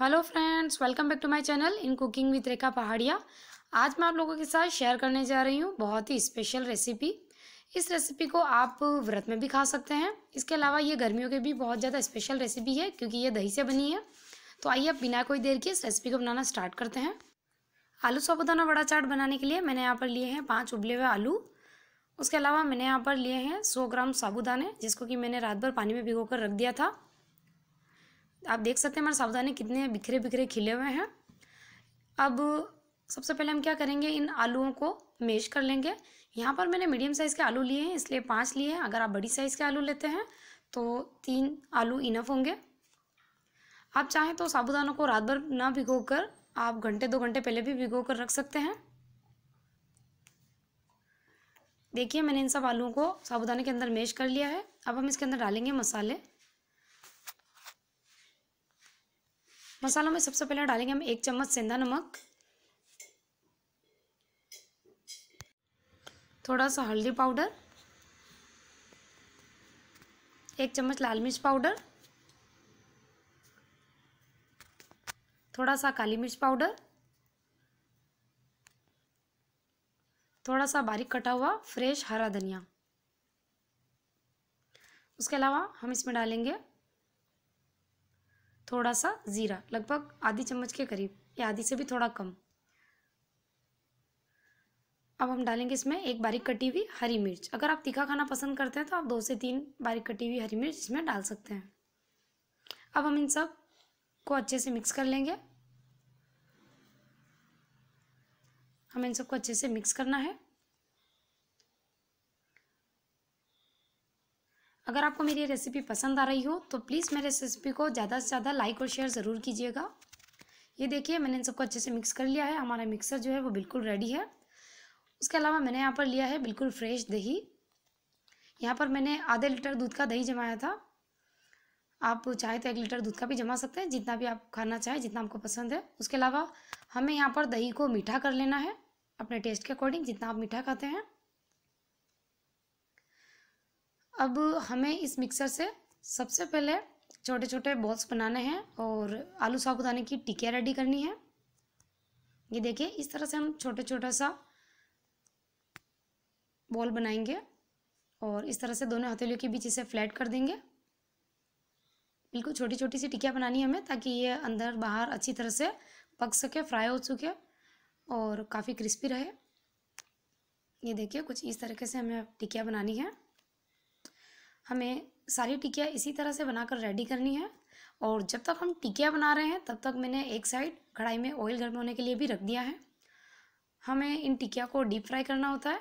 hello friends welcome back to my channel in cooking with Rekha Pahadia आज मैं आप लोगों के साथ शेयर करने जा रही हूँ बहुत ही स्पेशल रेसिपी इस रेसिपी को आप व्रत में भी खा सकते हैं इसके अलावा ये गर्मियों के भी बहुत ज़्यादा स्पेशल रेसिपी है क्योंकि ये दही से बनी है तो आइए आप बिना कोई देर के इस रेसिपी को बनाना स्टार्ट करते हैं आलू साबुदाना बड़ा चाट बनाने के लिए मैंने यहाँ पर लिए हैं पाँच उबले हुए आलू उसके अलावा मैंने यहाँ पर लिए हैं सौ ग्राम साबुदाने जिसको कि मैंने रात भर पानी में भिगो कर रख दिया था आप देख सकते हैं हमारे साबुदाने कितने बिखरे बिखरे खिले हुए हैं अब सबसे पहले हम क्या करेंगे इन आलूओं को मेश कर लेंगे यहाँ पर मैंने मीडियम साइज़ के आलू लिए हैं इसलिए पाँच लिए हैं अगर आप बड़ी साइज़ के आलू लेते हैं तो तीन आलू इनफ होंगे आप चाहें तो साबुदानों को रात भर ना भिगो कर आप घंटे दो घंटे पहले भी भिगो कर रख सकते हैं देखिए मैंने इन सब आलूओं को साबुदाने के अंदर मेश कर लिया है अब हम इसके अंदर डालेंगे मसाले मसालों में सबसे पहले डालेंगे हम एक चम्मच सेंधा नमक थोड़ा सा हल्दी पाउडर एक चम्मच लाल मिर्च पाउडर थोड़ा सा काली मिर्च पाउडर थोड़ा सा बारीक कटा हुआ फ्रेश हरा धनिया उसके अलावा हम इसमें डालेंगे थोड़ा सा ज़ीरा लगभग आधी चम्मच के करीब या आधी से भी थोड़ा कम अब हम डालेंगे इसमें एक बारीक कटी हुई हरी मिर्च अगर आप तीखा खाना पसंद करते हैं तो आप दो से तीन बारीक कटी हुई हरी मिर्च इसमें डाल सकते हैं अब हम इन सब को अच्छे से मिक्स कर लेंगे हमें इन सबको अच्छे से मिक्स करना है अगर आपको मेरी रेसिपी पसंद आ रही हो तो प्लीज़ मेरे रेसिपी को ज़्यादा से ज़्यादा लाइक और शेयर ज़रूर कीजिएगा ये देखिए मैंने इन सबको अच्छे से मिक्स कर लिया है हमारा मिक्सर जो है वो बिल्कुल रेडी है उसके अलावा मैंने यहाँ पर लिया है बिल्कुल फ्रेश दही यहाँ पर मैंने आधे लीटर दूध का दही जमाया था आप चाहे तो एक लीटर दूध का भी जमा सकते हैं जितना भी आप खाना चाहें जितना आपको पसंद है उसके अलावा हमें यहाँ पर दही को मीठा कर लेना है अपने टेस्ट के अकॉर्डिंग जितना आप मीठा खाते हैं अब हमें इस मिक्सर से सबसे पहले छोटे छोटे बॉल्स बनाने हैं और आलू साबुदाने की टिकिया रेडी करनी है ये देखिए इस तरह से हम छोटे छोटा सा बॉल बनाएंगे और इस तरह से दोनों हथेलियों के बीच इसे फ्लैट कर देंगे बिल्कुल छोटी छोटी सी टिकिया बनानी है हमें ताकि ये अंदर बाहर अच्छी तरह से पक सके फ्राई हो चुके और काफ़ी क्रिस्पी रहे ये देखिए कुछ इस तरीके से हमें टिकिया बनानी है हमें सारी टिकिया इसी तरह से बनाकर रेडी करनी है और जब तक हम टिकिया बना रहे हैं तब तक मैंने एक साइड कढ़ाई में ऑयल गर्म होने के लिए भी रख दिया है हमें इन टिकिया को डीप फ्राई करना होता है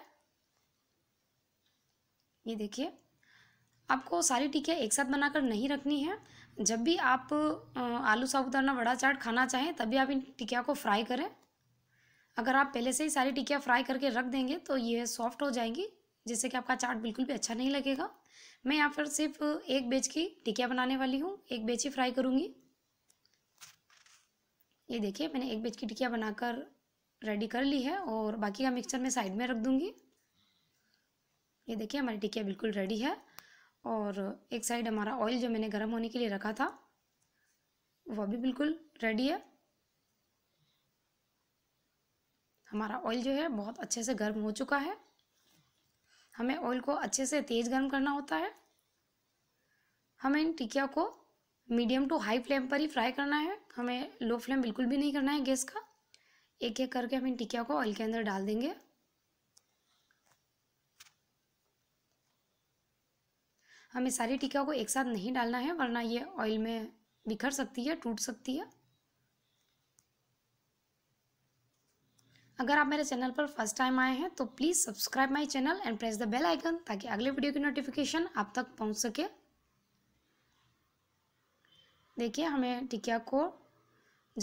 ये देखिए आपको सारी टिकिया एक साथ बनाकर नहीं रखनी है जब भी आप आलू साबुदाना वड़ा चाट खाना चाहें तभी आप इन टिकिया को फ्राई करें अगर आप पहले से ही सारी टिकिया फ्राई करके रख देंगे तो ये सॉफ्ट हो जाएंगी जिससे कि आपका चाट बिल्कुल भी अच्छा नहीं लगेगा मैं यहाँ पर सिर्फ एक बेच की टिकिया बनाने वाली हूँ एक बेच ही फ्राई करूँगी ये देखिए मैंने एक बेच की टिकिया बनाकर रेडी कर ली है और बाकी का मिक्सचर मैं साइड में रख दूँगी ये देखिए हमारी टिकिया बिल्कुल रेडी है और एक साइड हमारा ऑयल जो मैंने गर्म होने के लिए रखा था वह भी बिल्कुल रेडी है हमारा ऑयल जो है बहुत अच्छे से गर्म हो चुका है हमें ऑयल को अच्छे से तेज़ गर्म करना होता है हमें इन टिकिया को मीडियम टू हाई फ्लेम पर ही फ्राई करना है हमें लो फ्लेम बिल्कुल भी नहीं करना है गैस का एक एक करके हम इन टिकिया को ऑयल के अंदर डाल देंगे हमें सारी टिकिया को एक साथ नहीं डालना है वरना ये ऑयल में बिखर सकती है टूट सकती है अगर आप मेरे चैनल पर फर्स्ट टाइम आए हैं तो please subscribe my channel and press the bell icon ताकि अगले वीडियो की नोटिफिकेशन आप तक पहुंच सके देखिए हमें टिकिया को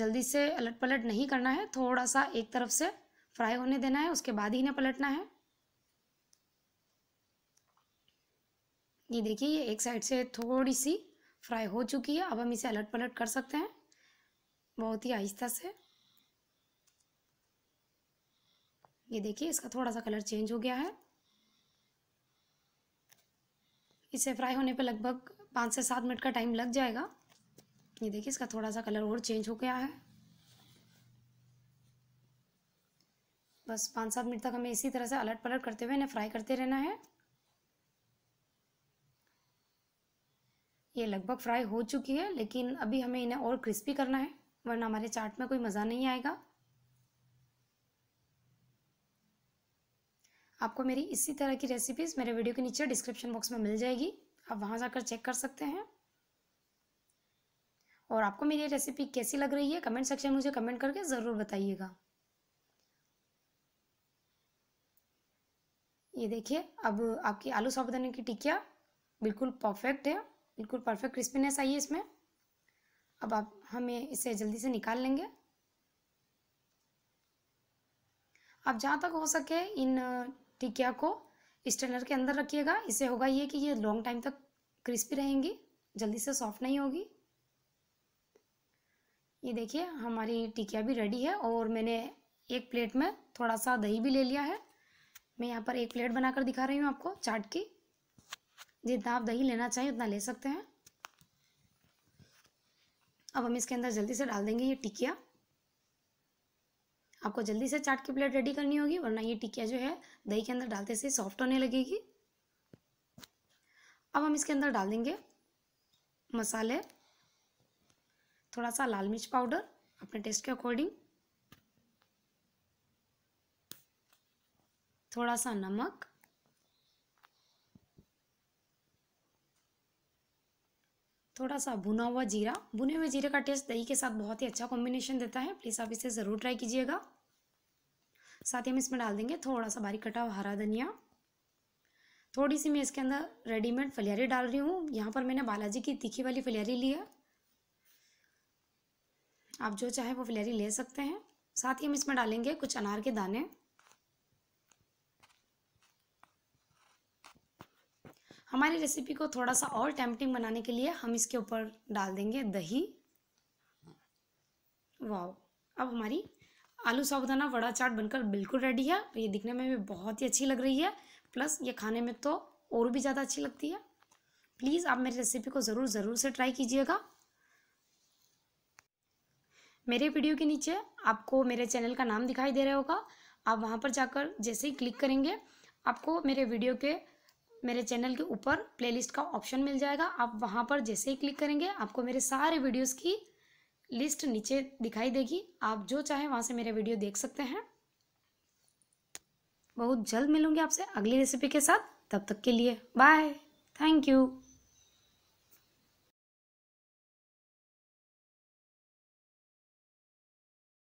जल्दी से अलट पलट नहीं करना है थोड़ा सा एक तरफ से फ्राई होने देना है उसके बाद ही इन्हें पलटना है ये देखिए ये एक साइड से थोड़ी सी फ्राई हो चुकी है अब हम इसे अलट पलट कर सकते हैं बहुत ही आहिस्ता से ये देखिए इसका थोड़ा सा कलर चेंज हो गया है इसे फ्राई होने पर लगभग पाँच से सात मिनट का टाइम लग जाएगा ये देखिए इसका थोड़ा सा कलर और चेंज हो गया है बस पाँच सात मिनट तक हमें इसी तरह से अलट पलट करते हुए इन्हें फ्राई करते रहना है ये लगभग फ्राई हो चुकी है लेकिन अभी हमें इन्हें और क्रिस्पी करना है वरना हमारे चाट में कोई मज़ा नहीं आएगा आपको मेरी इसी तरह की रेसिपीज़ मेरे वीडियो के नीचे डिस्क्रिप्शन बॉक्स में मिल जाएगी आप वहाँ जाकर चेक कर सकते हैं और आपको मेरी रेसिपी कैसी लग रही है कमेंट सेक्शन में मुझे कमेंट करके ज़रूर बताइएगा ये देखिए अब आपकी आलू साबुदाने की टिकिया बिल्कुल परफेक्ट है बिल्कुल परफेक्ट क्रिस्पीनेस आई है इसमें अब आप हमें इसे जल्दी से निकाल लेंगे आप जहाँ तक हो सके इन टिकिया को स्टैंडर के अंदर रखिएगा इससे होगा ये कि ये लॉन्ग टाइम तक क्रिस्पी रहेंगी जल्दी से सॉफ्ट नहीं होगी ये देखिए हमारी टिकिया भी रेडी है और मैंने एक प्लेट में थोड़ा सा दही भी ले लिया है मैं यहाँ पर एक प्लेट बनाकर दिखा रही हूँ आपको चाट की जितना आप दही लेना चाहिए उतना ले सकते हैं अब हम इसके अंदर जल्दी से डाल देंगे ये टिकिया आपको जल्दी से चाट की प्लेट रेडी करनी होगी वरना ये टिकिया जो है दही के अंदर डालते से सॉफ्ट होने लगेगी अब हम इसके अंदर डाल देंगे मसाले थोड़ा सा लाल मिर्च पाउडर अपने टेस्ट के अकॉर्डिंग थोड़ा सा नमक थोड़ा सा भुना हुआ जीरा भुने हुए जीरे का टेस्ट दही के साथ बहुत ही अच्छा कॉम्बिनेशन देता है प्लीज़ आप इसे ज़रूर ट्राई कीजिएगा साथ ही हम इसमें डाल देंगे थोड़ा सा बारीक कटा हुआ हरा धनिया थोड़ी सी मैं इसके अंदर रेडीमेड फलियारी डाल रही हूँ यहाँ पर मैंने बालाजी की तीखी वाली फलियारी ली है आप जो चाहे वो फलियारी ले सकते हैं साथ ही हम इसमें डालेंगे कुछ अनार के दाने हमारी रेसिपी को थोड़ा सा और टेम्पटिंग बनाने के लिए हम इसके ऊपर डाल देंगे दही वाओ अब हमारी आलू साबुदाना वड़ा चाट बनकर बिल्कुल रेडी है और ये दिखने में भी बहुत ही अच्छी लग रही है प्लस ये खाने में तो और भी ज़्यादा अच्छी लगती है प्लीज़ आप मेरी रेसिपी को ज़रूर ज़रूर से ट्राई कीजिएगा मेरे वीडियो के नीचे आपको मेरे चैनल का नाम दिखाई दे रहा होगा आप वहाँ पर जाकर जैसे ही क्लिक करेंगे आपको मेरे वीडियो के मेरे चैनल के ऊपर प्लेलिस्ट का ऑप्शन मिल जाएगा आप वहाँ पर जैसे ही क्लिक करेंगे आपको मेरे सारे वीडियोस की लिस्ट नीचे दिखाई देगी आप जो चाहे वहाँ से मेरे वीडियो देख सकते हैं बहुत जल्द मिलूंगी आपसे अगली रेसिपी के साथ तब तक के लिए बाय थैंक यू